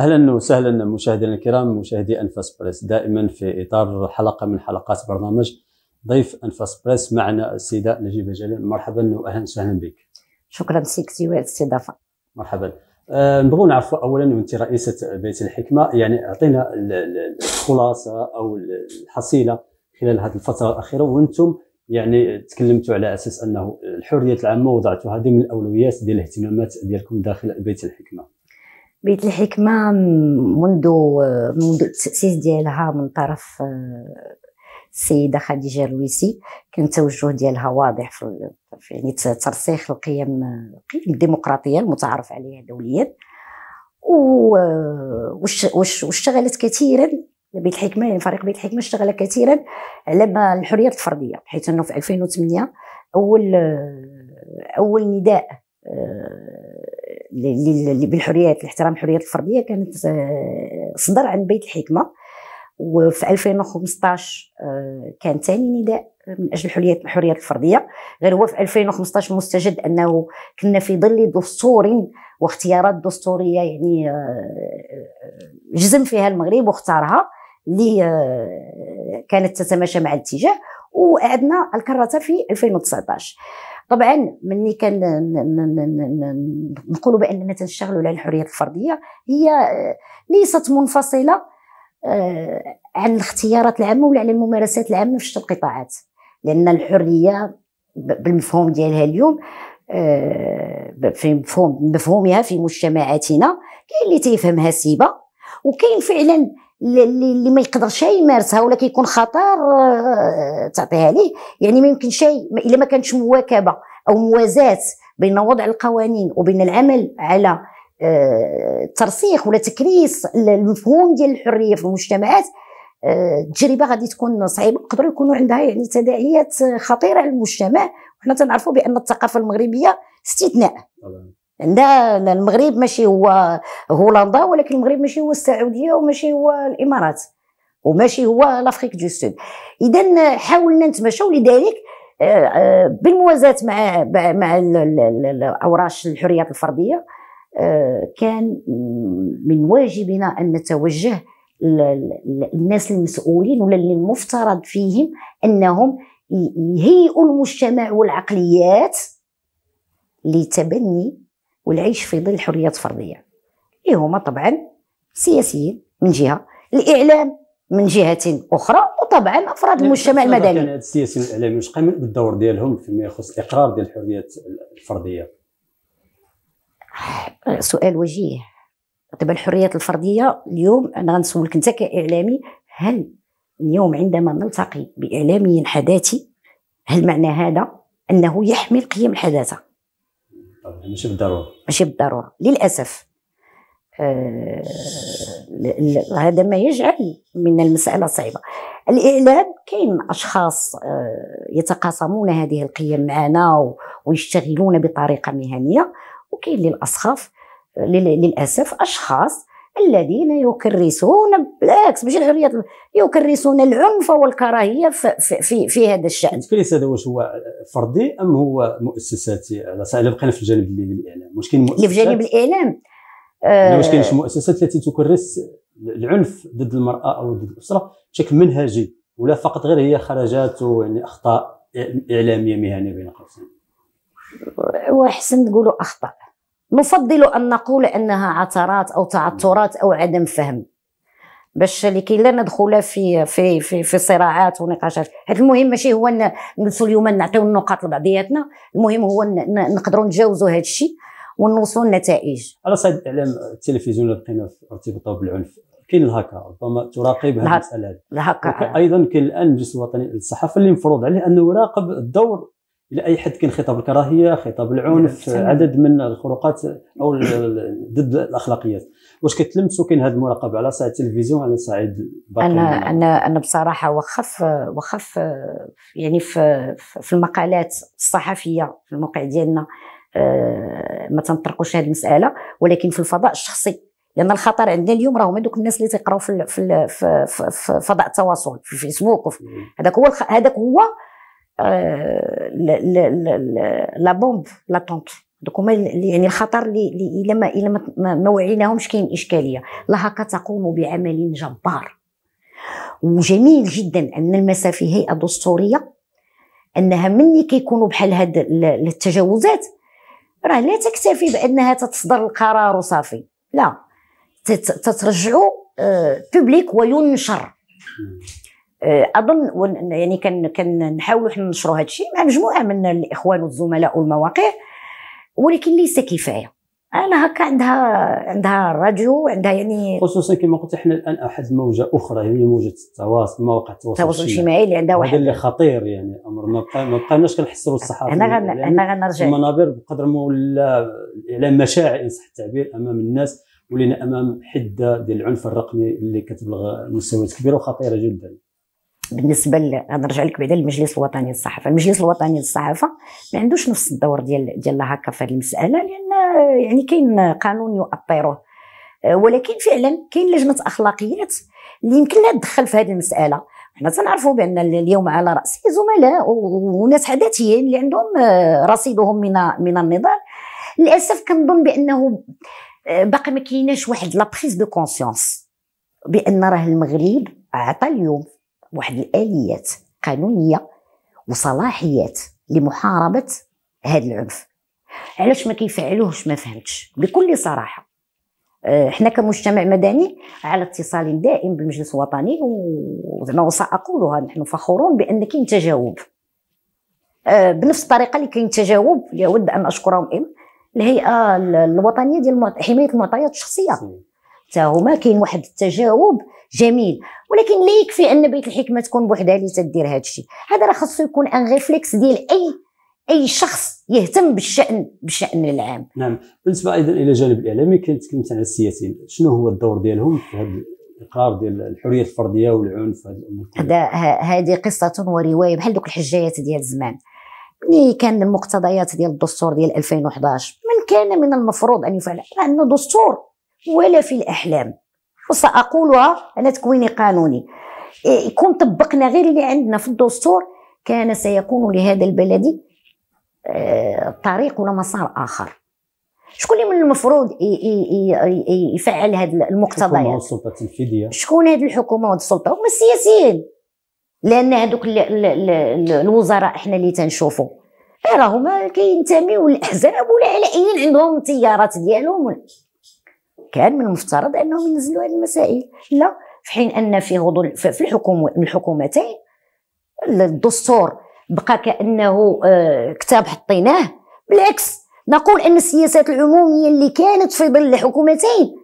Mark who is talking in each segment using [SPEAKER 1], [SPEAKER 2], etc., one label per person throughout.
[SPEAKER 1] اهلا وسهلا مشاهدينا الكرام مشاهدي انفاس بريس دائما في اطار حلقه من حلقات برنامج ضيف انفاس بريس معنا السيده نجيبه جلال مرحبا واهلا وسهلا بك شكرا سي على الاستضافه مرحبا أه نبغوا نعرفوا اولا وانت رئيسه بيت الحكمه يعني اعطينا الخلاصه او الحصيله خلال هذه الفتره الاخيره وانتم يعني تكلمتوا على اساس انه الحريه العامه وضعتوها من الاولويات ديال الاهتمامات ديالكم داخل بيت الحكمه
[SPEAKER 2] بيت الحكمة منذ منذ التأسيس ديالها من طرف آه، السيدة خديجة الويسي كان التوجه ديالها واضح في يعني ترسيخ القيم القيم الديمقراطية المتعارف عليها دوليا آه، واشتغلت كثيرا بيت الحكمه يعني فريق بيت الحكمه اشتغل كثيرا على الحريات الفرديه حيث انه في 2008 اول آه، اول نداء بالحريات لاحترام الحريات الفرديه كانت آه، صدر عن بيت الحكمه وفي 2015 آه، كان ثاني نداء من اجل الحريات الحريات الفرديه غير هو في 2015 مستجد انه كنا في ظل دستور واختيارات دستوريه يعني آه، جزم فيها المغرب واختارها اللي كانت تتماشى مع الاتجاه وقعدنا الكرة في 2019 طبعا مني كان نقولوا باننا تنشتغلوا على الحريه الفرديه هي آه، ليست منفصله آه، عن الاختيارات العامه ولا على الممارسات العامه في شتى القطاعات لان الحريه بالمفهوم ديالها اليوم آه، في مفهوم مفهومها في مجتمعاتنا كاين اللي تيفهمها سيبه وكاين فعلا اللي ما يقدرش يمارسها ولا كيكون خطر آه، تعطيها ليه يعني ما يمكن شيء الا ما كانتش مواكبه او موازاه بين وضع القوانين وبين العمل على آه، ترسيخ ولا تكريس المفهوم ديال الحريه في المجتمعات آه، التجربه غادي تكون صعيبه يقدروا يكونوا عندها يعني تداعيات خطيره على المجتمع وحنا تنعرفوا بان الثقافه المغربيه استثناء عندنا المغرب ماشي هو هولندا ولكن المغرب ماشي هو السعوديه وماشي هو الامارات وماشي هو لافريك دو سود اذا حاولنا نتمشوا لذلك آه، آه، بالموازاه مع مع اوراش الحريات الفرديه آه، كان من واجبنا ان نتوجه الناس المسؤولين ولا اللي المفترض فيهم انهم يهيئوا المجتمع والعقليات لتبني والعيش في ظل حريات فرديه اللي هما طبعا سياسيين من جهه الاعلام من جهه اخرى وطبعا افراد يعني المجتمع المدني كان
[SPEAKER 1] هذا السياسيين الاعلاميين واش قاموا بالدور ديالهم فيما يخص الاقرار ديال الحريات الفرديه
[SPEAKER 2] سؤال وجيه دابا طيب، الحريات الفرديه اليوم انا غنسولك انت كاعلامي هل اليوم عندما نلتقي باعلامي حداثي هل معنى هذا انه يحمل قيم الحداثه
[SPEAKER 1] ماشي طيب، يعني بالضروره
[SPEAKER 2] ماشي بالضروره للاسف آه هذا ما يجعل من المساله صعبه الاعلام كاين اشخاص آه يتقاسمون هذه القيم معنا ويشتغلون بطريقه مهنيه وكاين للاسخاف للاسف اشخاص الذين يكرسون بالعكس ماشي الحريه يكرسون العنف والكراهيه في, في, في هذا الشان. التكريس هذا واش هو
[SPEAKER 1] فردي ام هو مؤسساتي على صعيد بقينا في الجانب الاعلام واش كاين مؤسسات في جانب الاعلام آه واش كاين آه. مؤسسات التي تكرس العنف ضد المراه او ضد الاسره بشكل منهجي ولا فقط غير هي خرجات يعني اخطاء اعلاميه مهنيه بين قوسين.
[SPEAKER 2] واحسن تقولوا اخطاء نفضل ان نقول انها عثرات او تعثرات او عدم فهم باش لكي لا ندخل في في في في صراعات ونقاشات حيت المهم ماشي هو نجلسوا اليوم نعطيو النقاط لبعضياتنا المهم هو نقدروا نتجاوزوا هذا الشيء ونوصلوا لنتائج
[SPEAKER 1] على صعيد الاعلام التلفزيون اللي لقينا ارتبطوا بالعنف كاين الهكا ربما تراقب هذه المساله الهكا ايضا كاين الان المجلس الوطني للصحافه اللي مفروض عليه انه يراقب الدور الى اي حد كاين خطاب الكراهيه خطاب العنف نعم، عدد من الخروقات او ضد الاخلاقيات واش كتلمسوا كاين هذه المراقبه على صعيد التلفزيون على صعيد انا
[SPEAKER 2] انا انا بصراحه وخف وخف يعني في في المقالات الصحفيه في الموقع ديالنا آه، ما تنطرقوش هذه المساله ولكن في الفضاء الشخصي لان يعني الخطر عندنا اليوم راهو دوك الناس اللي تيقراو في في, في, في, في فضاء التواصل في الفيسبوك هذاك هو هذاك هو لا بومب لا طونط دوك هما يعني الخطر اللي الا ما الا ما وعيناهمش كاين اشكاليه هكا تقوم بعمل جبار وجميل جدا ان المسا هيئه دستوريه انها مني كيكونوا بحال هاد التجاوزات راه لا تكتفي بانها تتصدر القرار وصافي لا تترجعوا بوبليك وينشر آه، اظن يعني كان كان نحاولوا حنا ننشروا هذا الشيء مع مجموعه من الاخوان والزملاء والمواقع ولكن ليس كفايه انا هكا عندها عندها الراديو عندها يعني
[SPEAKER 1] خصوصا كما قلت احنا الان احد موجه اخرى هي موجه التواصل مواقع التواصل الاجتماعي اللي عندها واحد هذا اللي خطير يعني امر ما بقى ما بقيناش كنحصروا الصحافه انا غن... يعني انا غنرجع المنابر بقدر ما ولا الاعلام مشاعر ان صح التعبير امام الناس ولينا امام حده ديال العنف الرقمي اللي كتبلغ مستويات كبيره وخطيره جدا
[SPEAKER 2] بالنسبه ل... نرجع لك بعدا للمجلس الوطني للصحافه المجلس الوطني للصحافه ما عندوش نفس الدور ديال ديال هكا في هذه المساله لان آه، يعني كاين قانون يؤطره آه، ولكن فعلا كاين لجنه اخلاقيات اللي يمكن لها تدخل في هذه المساله حنا تنعرفوا بان اليوم على راسي زملاء وناس عداتيين اللي عندهم آه، رصيدهم من من النضال للاسف كنظن بانه باقي ما كايناش واحد لابريز دو كونسيونس بان راه المغرب عطى اليوم واحد الاليات قانونيه وصلاحيات لمحاربه هذا العنف علاش ما كيفعلوهش ما فهمتش بكل صراحه احنا آه، كمجتمع مدني على اتصال دائم بالمجلس الوطني وزعما وساقولها نحن فخورون بان كاين تجاوب آه، بنفس الطريقه اللي كاين تجاوب اود ان اشكرهم الهيئه آه، الوطنيه ديال حمايه المعطيات الشخصيه حتى هما كاين واحد التجاوب جميل ولكن لا يكفي ان بيت الحكمه تكون بوحدها اللي تدير هذا الشيء هذا راه خاصو يكون ان ريفلكس ديال اي اي شخص يهتم بالشان بالشان العام
[SPEAKER 1] نعم بالنسبه ايضا الى الجانب الاعلامي كنت تكلمت على السياسيين شنو هو الدور ديالهم في هذا الاقرار ديال الحريه الفرديه والعنف هذه الامور
[SPEAKER 2] هذا هذه قصه وروايه بحال دوك الحجايات ديال زمان ملي كان المقتضيات ديال الدستور ديال 2011 من كان من المفروض ان يفعل لانه دستور ولا في الأحلام وسأقولها على تكويني قانوني إيه، يكون طبقنا غير اللي عندنا في الدستور كان سيكون لهذا البلد آه، طريق ولا مسار آخر شكون اللي من المفروض يفعل هذه المقتضيات السلطه التنفيذيه شكون هذه الحكومه وهذه السلطه هما السياسيين لان هذوك الوزراء احنا اللي تنشوفوا إيه، راهما كينتميو للاحزاب ولا على اي عندهم التيارات ديالهم كان من المفترض انهم ينزلوا هذه المسائل لا في حين ان في غضون في الحكومه الحكومتين الدستور بقى كانه آه، كتاب حطيناه بالعكس نقول ان السياسات العموميه اللي كانت في ظل الحكومتين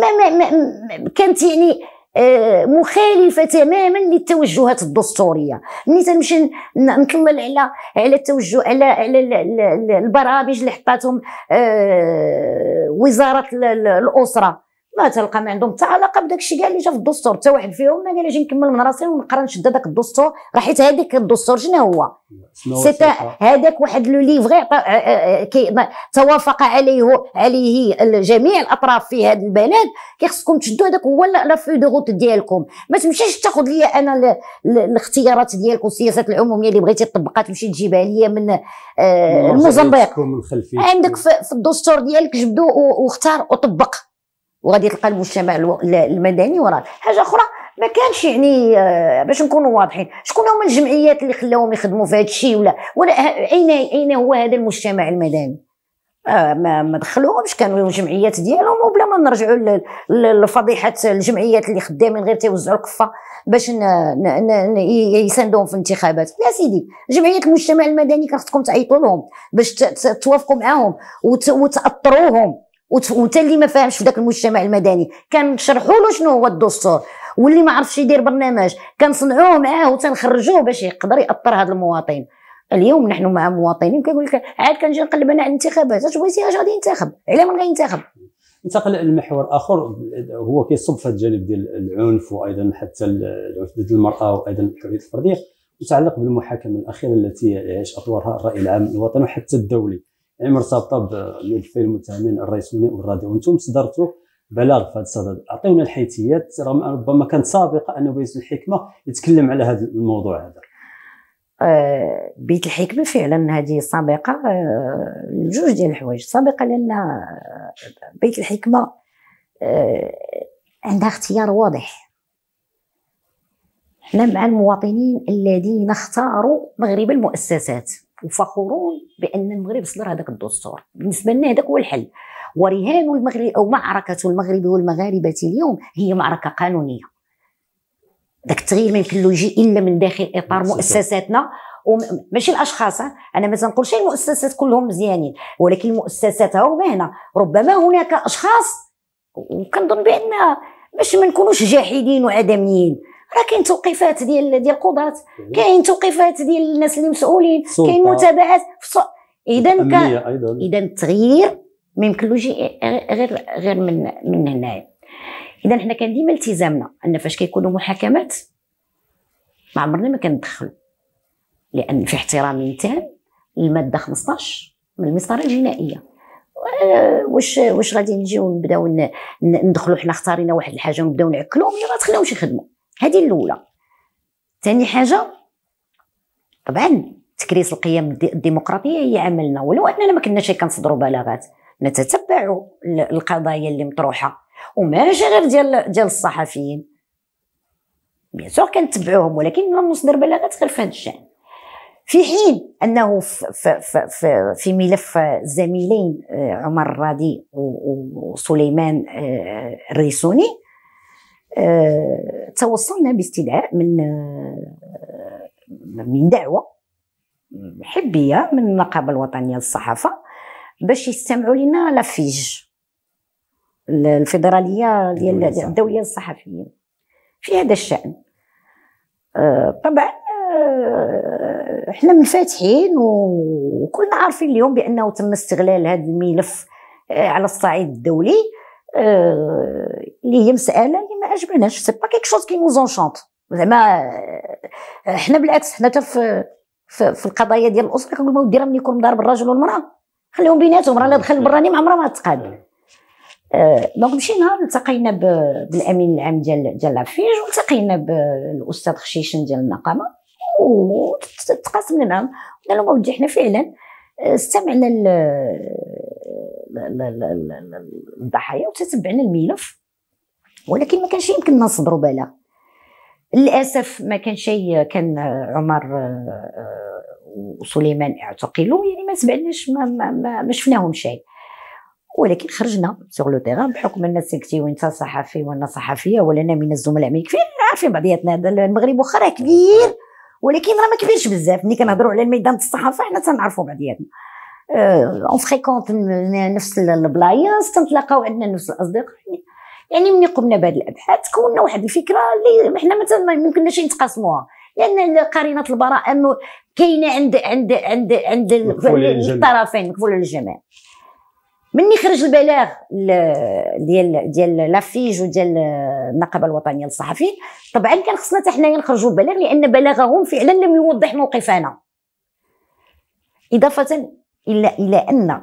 [SPEAKER 2] ما ما ما كانت يعني آه، مخالفه تماما للتوجهات الدستوريه ملي تنمشي نطلل على على التوجه على على البرامج اللي حطاتهم آه، وزاره الاسره ما تلقى ما عندهم حتى علاقه بداك الشيء كاع اللي جا في الدستور حتى واحد فيهم ما قال نكمل من راسي ونقرا نشد هذاك الدستور راه حيت هذاك الدستور شنو هو سيت هذاك واحد لو آه، آه، آه، كي توافق عليه عليه جميع الاطراف في هذا البلد كيخصكم تشدوا هذاك هو لا في دو روت ديالكم ما تمشيش تاخذ لي انا الاختيارات ديالكم السياسات العموميه اللي بغيتي تطبقها تمشي تجيبها لي من الموزمبيق عندك في الدستور ديالك جبدو واختار وطبق وغادي تلقى المجتمع المدني وراه حاجه اخرى ما كانش يعني آه، باش نكونوا واضحين شكون هما الجمعيات اللي خلاوهم يخدموا في هذا الشيء ولا ولا اين اين هو هذا المجتمع المدني آه، ما ما دخلوهمش كانوا الجمعيات ديالهم وبلا ما نرجعوا لفضيحه الجمعيات اللي خدامين غير تيوزعوا الكفه باش يساندوهم في الانتخابات لا سيدي جمعيه المجتمع المدني كان خصكم تعيطوا لهم باش توافقوا معاهم وتاطروهم وتا اللي ما فاهمش في ذاك المجتمع المدني كنشرحوا له شنو هو الدستور واللي ما عرفش يدير برنامج كنصنعوه معاه وتنخرجوه باش يقدر ياثر هذا المواطن اليوم نحن مع مواطنين كيقول لك عاد كنجي نقلب انا على الانتخابات اش بغيتي اش غادي ينتخب على من غينتخب
[SPEAKER 1] انتقل لمحور اخر هو كيصب في الجانب ديال العنف وايضا حتى العنف ضد المراه وايضا حريه الفرديه متعلق بالمحاكمه الاخيره التي يعيش اطوارها الراي العام الوطني وحتى الدولي مرتبطه بالفيلم الثامن الرسمي والراديو وانتم صدرتوا بلاغ في هذا الصدد اعطيونا الحيثيات رغم ربما كانت سابقه ان بيت الحكمه يتكلم على هذا الموضوع هذا آه بيت الحكمه فعلا هذه
[SPEAKER 2] سابقه آه لجوج ديال الحوايج سابقه لان بيت الحكمه آه عندها اختيار واضح حنا مع المواطنين الذين اختاروا مغرب المؤسسات وفخورون بان المغرب صدر هذاك الدستور بالنسبه لنا هذاك هو الحل ورهان المغرب او معركه المغرب والمغاربه اليوم هي معركه قانونيه ذاك التغيير ما يمكن له يجي الا من داخل اطار مؤسساتنا ماشي الاشخاص انا ما تنقولش المؤسسات كلهم مزيانين ولكن المؤسسات هما هنا ربما هناك اشخاص وكنظن بان باش ما نكونوش جاحدين وعدميين راه كاين توقيفات ديال ديال القضاة كاين توقيفات ديال الناس اللي مسؤولين كاين متابعات اذا اذا التغيير ما يمكنلوش غير غير من من هنايا اذا حنا كان ديما التزامنا ان فاش كيكونوا محاكمات ما عمرنا ما كندخلوا لان في احترام تام الماده 15 من المسطره الجنائيه آه، واش واش غادي نجيو نبداو ندخلوا حنا اختارينا واحد الحاجه ونبداو نعكلوهم ما تخلاوش يخدموا هذه الاولى ثاني حاجه طبعا تكريس القيم الديمقراطيه هي عملنا ولو اننا ما كناش كنصدروا بلاغات نتتبع القضايا اللي مطروحه وماشي غير ديال ديال الصحفيين بيان سور كنتبعوهم ولكن ما نصدر بلاغات غير في هذا الشان في حين انه في, في, في ملف الزميلين آه، عمر الرادي وسليمان آه، الريسوني آه، توصلنا باستدعاء من آه، من دعوه حبيه من النقابه الوطنيه للصحافه باش يستمعوا لنا لافيج الفيدراليه ديال الدوليه للصحفيين في هذا الشان آه، طبعا احنا منفتحين وكلنا عارفين اليوم بانه تم استغلال هذا الملف على الصعيد الدولي اللي هي مساله ما عجبناش سي با كيك شوز كي نوز انشونط زعما حنا بالعكس حنا حتى في في القضايا ديال الاسره كنقول ما ودي راه ملي يكون ضارب الراجل والمراه خليهم بيناتهم راه دخل براني ما عمرها ما تقاد دونك مشينا التقينا بالامين العام ديال ديال لافيج والتقينا بالاستاذ خشيشن ديال النقامه وتقاسمنا معاهم قلنا لهم اودي حنا فعلا استمعنا للضحايا وتتبعنا الملف ولكن ما كانش يمكننا نصبروا بالها للاسف ما كانش كان عمر آه، وسليمان اعتقلوا يعني ما تبعناش ما, ما, ما, ما شفناهم شيء ولكن خرجنا سوغ لو تيغان بحكم ان سكتي وانت صحفي وانا صحفيه ولنا من الزملاء ما يكفي عارفين بعضياتنا المغرب واخا راه كبير ولكن راه ما كبيرش بزاف ملي كنهضروا على الميدان الصحافه حنا تنعرفوا بعضياتنا اون آه، فريكونت نفس البلايص تنتلاقاو عندنا نفس الاصدقاء يعني ملي قمنا بهذه الابحاث كونا واحد الفكره اللي حنا مثلا ما يمكنناش نتقاسموها لان قرينه البراءه انه كاينه عند عند عند عند الطرفين مكفوله للجميع مني خرج البلاغ ديال ديال لافيج وديال النقابه الوطنيه للصحفيين طبعا كان خصنا حتى حنايا نخرجوا بلاغ لان بلاغهم فعلا لم يوضح موقفنا اضافه الى الى ان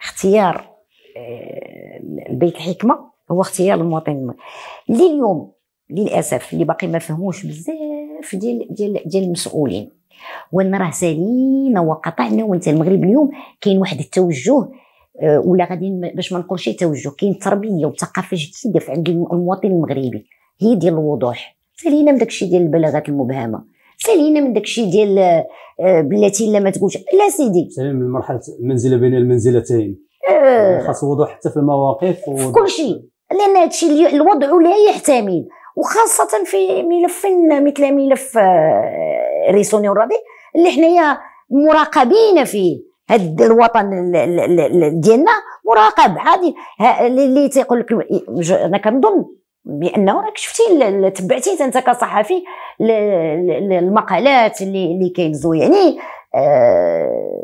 [SPEAKER 2] اختيار آه، البيت الحكمه هو اختيار المواطن اللي اليوم للاسف اللي باقي ما فهموش بزاف ديال ديال ديال المسؤولين وان راه سالينا وقطعنا وانت المغرب اليوم كاين واحد التوجه آه، ولا غادي باش ما نقولش توجه كاين تربيه وثقافه جديده في عند المواطن المغربي هي ديال الوضوح سالينا من داكشي ديال البلاغات المبهمه سالينا من داكشي ديال آه، بلاتي لا ما تقولش لا سيدي سالينا من مرحله
[SPEAKER 1] المنزله بين المنزلتين
[SPEAKER 2] آه. خاص وضوح حتى في المواقف و... في كل شيء لان هادشي الوضع لا يحتمل وخاصه في ملف مثل ملف آه، ريسوني وراضي اللي حنايا مراقبين فيه هاد الوطن ديالنا مراقب عادي اللي تيقول لك انا كنظن بانه راك شفتي تبعتي انت كصحفي المقالات اللي اللي كينزو
[SPEAKER 1] يعني آه،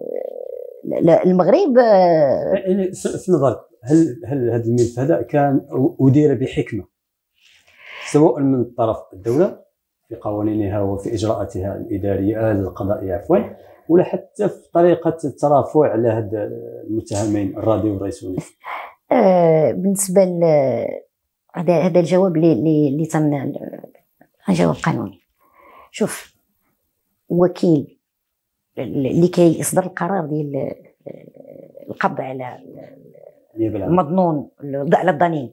[SPEAKER 1] المغرب آه. إيه، إيه، في نظرك هل هل هذا الملف هذا كان ادير بحكمه سواء من طرف الدوله في قوانينها وفي اجراءاتها الاداريه القضائيه عفوا ولا حتى في طريقه الترافع على هذا المتهمين الراضي والرئيس
[SPEAKER 2] آه بالنسبه ل هذا هذا الجواب اللي اللي تم جواب قانوني شوف وكيل لكي يصدر القرار ديال القبض على يعني المظنون على الضنين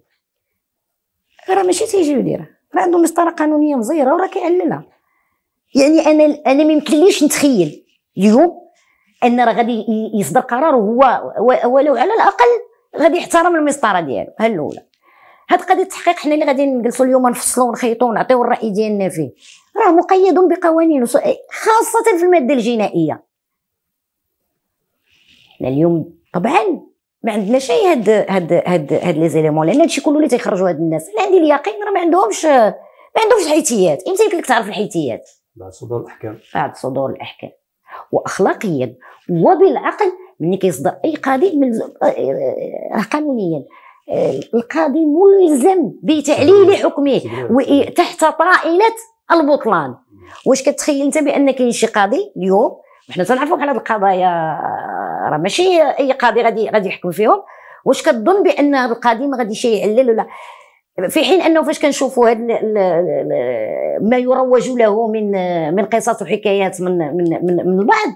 [SPEAKER 2] راه ماشي تيجي يديرها راه عنده مسطره قانونيه مزيره وراه كيعللها يعني انا انا ما يمكنليش نتخيل اليوم ان راه غادي يصدر قرار وهو ولو على الاقل غادي يحترم المسطره ديالو ها الاولى هاد قضيه التحقيق حنا اللي غادي نجلسوا اليوم نفصلوا ونخيطوا ونعطيو الراي ديالنا فيه راه مقيد بقوانين خاصه في الماده الجنائيه اليوم طبعا ما عندناش اي هاد هاد هاد هاد لي زيليمون لان هادشي كله اللي تيخرجوا هاد الناس انا عندي اليقين راه ما عندهمش ما عندهمش حيتيات يمكن لك تعرف الحيتيات
[SPEAKER 1] بعد صدور الاحكام
[SPEAKER 2] بعد صدور الاحكام واخلاقيا وبالعقل ملي كيصدر اي قاضي آه، قانونيا آه، القاضي ملزم بتعليل حكمه تحت طائله البطلان واش كتخيل انت بان كاين شي قاضي اليوم وحنا تنعرفوا بحال هاد القضايا راه ماشي اي قاضي غادي غادي يحكم فيهم واش كتظن بان القاضي ما غاديش يعلل ولا في حين انه فاش كنشوفوا هاد ما يروج له من من قصص وحكايات من من من, من البعض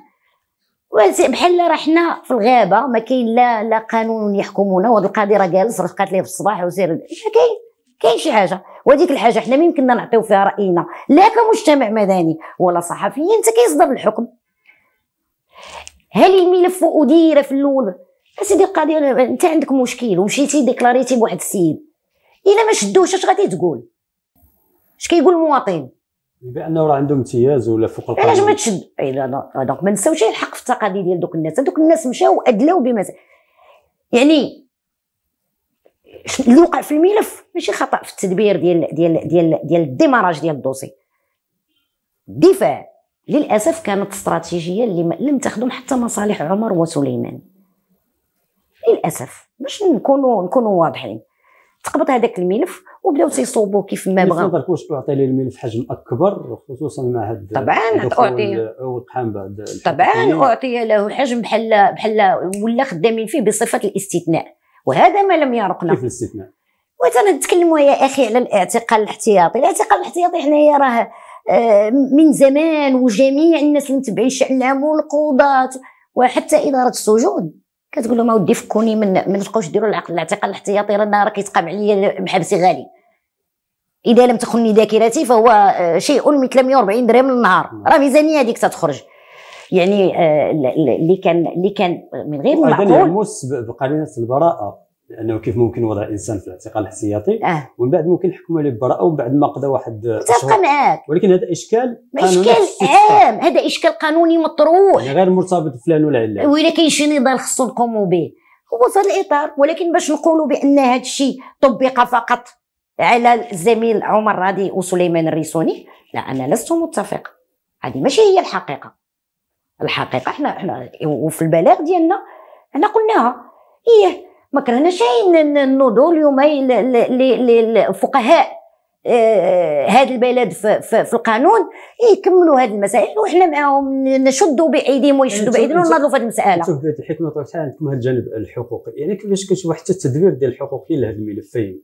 [SPEAKER 2] بحال راه حنا في الغابه ما كاين لا لا قانون يحكمنا وهاد القاضي راه جالس رفقات ليه في الصباح وسير ما كاين كاين شي حاجه وهذيك الحاجه حنا ما يمكننا نعطيو فيها راينا لا كمجتمع مدني ولا صحفيين حتى كيصدر الحكم هل الملف ادير في الاول اسيدي القضيه انت عندك مشكل ومشيتي ديكلاريتي بواحد السيد الا ما شدوش اش غادي تقول اش كيقول المواطن
[SPEAKER 1] بانه راه عنده امتياز ولا فوق القانون علاش ما تشد
[SPEAKER 2] إيه، لا دونك ما نساوش الحق في التقاضي ديال دوك الناس هذوك الناس مشاو ادلاو بما يعني اللي وقع في الملف ماشي خطا في التدبير ديال ديال ديال ديال الديماراج ديال الدوسي الدفاع للاسف كانت استراتيجيه اللي لم تخدم حتى مصالح عمر
[SPEAKER 1] وسليمان
[SPEAKER 2] للاسف باش نكونوا نكونوا واضحين تقبض هذاك الملف وبداو تيصوبوا كيف ما بغاو
[SPEAKER 1] ما تقدرش تعطي لي الملف حجم اكبر خصوصا مع هاد طبعا اعطي بعد طبعا
[SPEAKER 2] اعطي له حجم بحال بحال ولا خدامين فيه بصفه الاستثناء وهذا ما لم يرقنا كيف الاستثناء وتنتكلموا يا اخي على الاعتقال الاحتياطي الاعتقال الاحتياطي حنايا راه آه، من زمان وجميع الناس اللي متبعين العام والقضاة وحتى إدارة السجون كتقول لهم اودي فكوني من ما تبقاوش ديروا العقل الاعتقال الاحتياطي راه راه كيتقام عليا محبسي غالي اذا لم تخني ذاكرتي فهو آه، شيء مثل 340 درهم النهار راه ميزانيه هذيك تتخرج يعني آه، اللي كان اللي كان
[SPEAKER 1] من غير المعقول يعمس بقرينه البراءه لانه كيف ممكن وضع الانسان في الاعتقال الاحتياطي آه. ومن بعد ممكن نحكموا عليه ومن وبعد ما قضى واحد اتفق معاك ولكن هذا اشكال اشكال عام
[SPEAKER 2] هذا اشكال قانوني مطروح
[SPEAKER 1] يعني غير مرتبط بفلان ولا علان
[SPEAKER 2] ولكن شي نضال خصو نقوموا به هو في هذا الاطار ولكن باش نقولوا بان هذا الشيء طبق فقط على الزميل عمر رادي وسليمان الريسوني لا انا لست متفق هذه ماشي هي الحقيقه الحقيقه احنا احنا وفي البلاغ ديالنا احنا قلناها ايه ما كرهناش نوضوا اليوم للفقهاء آه، هذا البلد في, القانون يكملوا هذه المسائل وحنا معاهم نشدوا بايديهم ويشدوا يعني بايديهم ونناضلوا في هذه المساله. شوف
[SPEAKER 1] بيت الحكمه طرحتها طيب، عندكم هذا الجانب الحقوقي، يعني كيفاش كتشوف حتى التدبير ديال الحقوقيين لهذ الملفين؟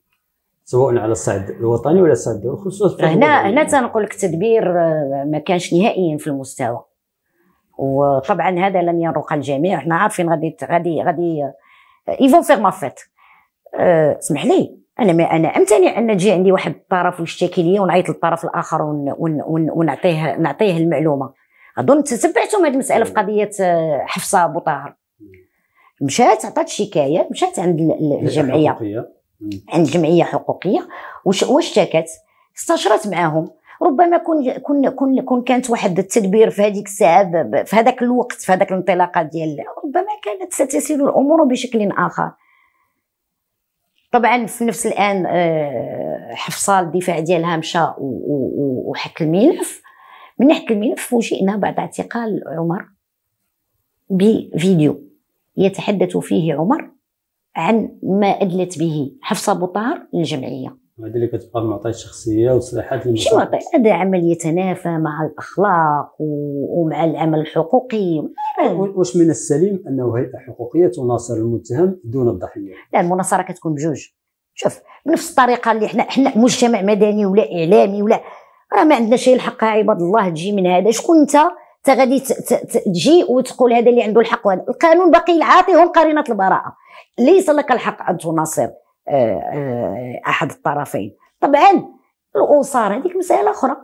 [SPEAKER 1] سواء على الصعيد الوطني ولا الصعيد في هنا
[SPEAKER 2] هنا تنقول لك التدبير آه، ما كانش نهائيا في المستوى وطبعا هذا لن يرق الجميع احنا عارفين غادي غادي غادي ils vont faire ma fête euh, اسمح لي انا ما انا امتنع ان تجي عندي واحد الطرف ويشتكي لي ونعيط للطرف الاخر ون ون ون ونعطيه نعطيه المعلومه اظن تتبعتم هذه المساله في قضيه آه، حفصه ابو طاهر مشات عطات شكايه مشات عند الجمعيه عند الجمعيه حقوقيه واشتكت استشرت معاهم ربما كون كون كون, كون كانت واحد التدبير في هذيك الساعه في هذاك الوقت في هذاك الانطلاقه ديال ربما كانت ستسير الامور بشكل اخر طبعا في نفس الان آه، حفصه الدفاع ديالها مشى وحك الملف من حك الملف فوجئنا بعد اعتقال عمر بفيديو يتحدث فيه عمر عن ما ادلت به حفصه بطار للجمعيه
[SPEAKER 1] هذه اللي كتبقى المعطيات الشخصيه والصلاحات ماشي معطي
[SPEAKER 2] هذا عمل يتنافى مع الاخلاق ومع العمل الحقوقي أه، واش
[SPEAKER 1] من السليم انه هيئه حقوقيه تناصر المتهم دون الضحيه
[SPEAKER 2] لا المناصره كتكون بجوج شوف بنفس الطريقه اللي حنا حنا مجتمع مدني ولا اعلامي ولا راه ما عندنا شي الحق عباد الله تجي من هذا شكون انت انت غادي تجي وتقول هذا اللي عنده الحق وهذا القانون باقي عاطيهم قرينه البراءه ليس لك الحق ان تناصر آه، آه، احد الطرفين طبعا الاسر هذيك مساله اخرى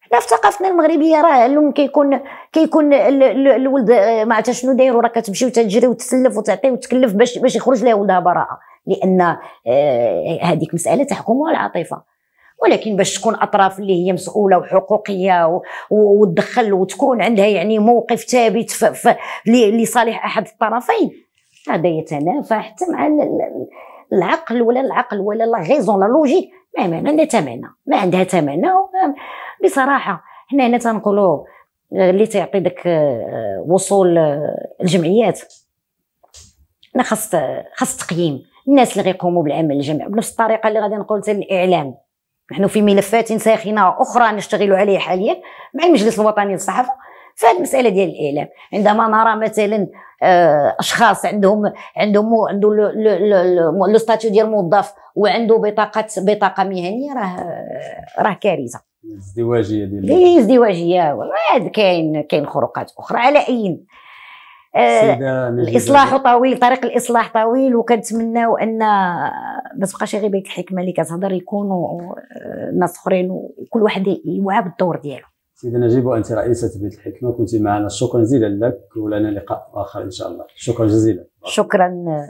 [SPEAKER 2] حنا في ثقافتنا المغربيه راه الام كيكون كيكون الولد آه، ما عرفتش شنو داير وراه كتمشي وتجري وتسلف وتعطي وتكلف باش باش يخرج لها ولدها براءه لان هذيك مساله تحكمها العاطفه ولكن باش تكون اطراف اللي هي مسؤوله وحقوقيه وتدخل وتكون عندها يعني موقف ثابت لصالح احد الطرفين هذا يتنافى حتى مع العقل ولا العقل ولا لا غيزون لا لوجيك ما معنى تمنى ما عندها تمنى بصراحه حنا هنا تنقولوا اللي تيعطي داك آه، وصول آه، الجمعيات انا خاص خاص تقييم الناس اللي غيقوموا بالعمل الجمعي بنفس الطريقه اللي غادي نقول الاعلام نحن في ملفات ساخنه اخرى نشتغل عليها حاليا مع المجلس الوطني للصحافه المساله ديال الاعلام عندما نرى مثلا آه، اشخاص عندهم عندهم عنده لو ستاتيو ديال موظف وعنده بطاقه بطاقه مهنيه راه راه كارثه
[SPEAKER 1] الازدواجيه ديال
[SPEAKER 2] الازدواجيه إيه، والله كاين كاين خروقات اخرى على اي آه، الاصلاح طويل طريق الاصلاح طويل وكنتمناو ان ما تبقاش غير بيت الحكمه اللي كتهضر يكونوا آه، ناس اخرين وكل واحد يوعى بالدور ديالو
[SPEAKER 1] سيدي نجيب وانت رئيسه بيت الحكمه كنت معنا شكرا جزيلا لك ولنا لقاء اخر ان شاء الله شكرا جزيلا
[SPEAKER 2] شكرا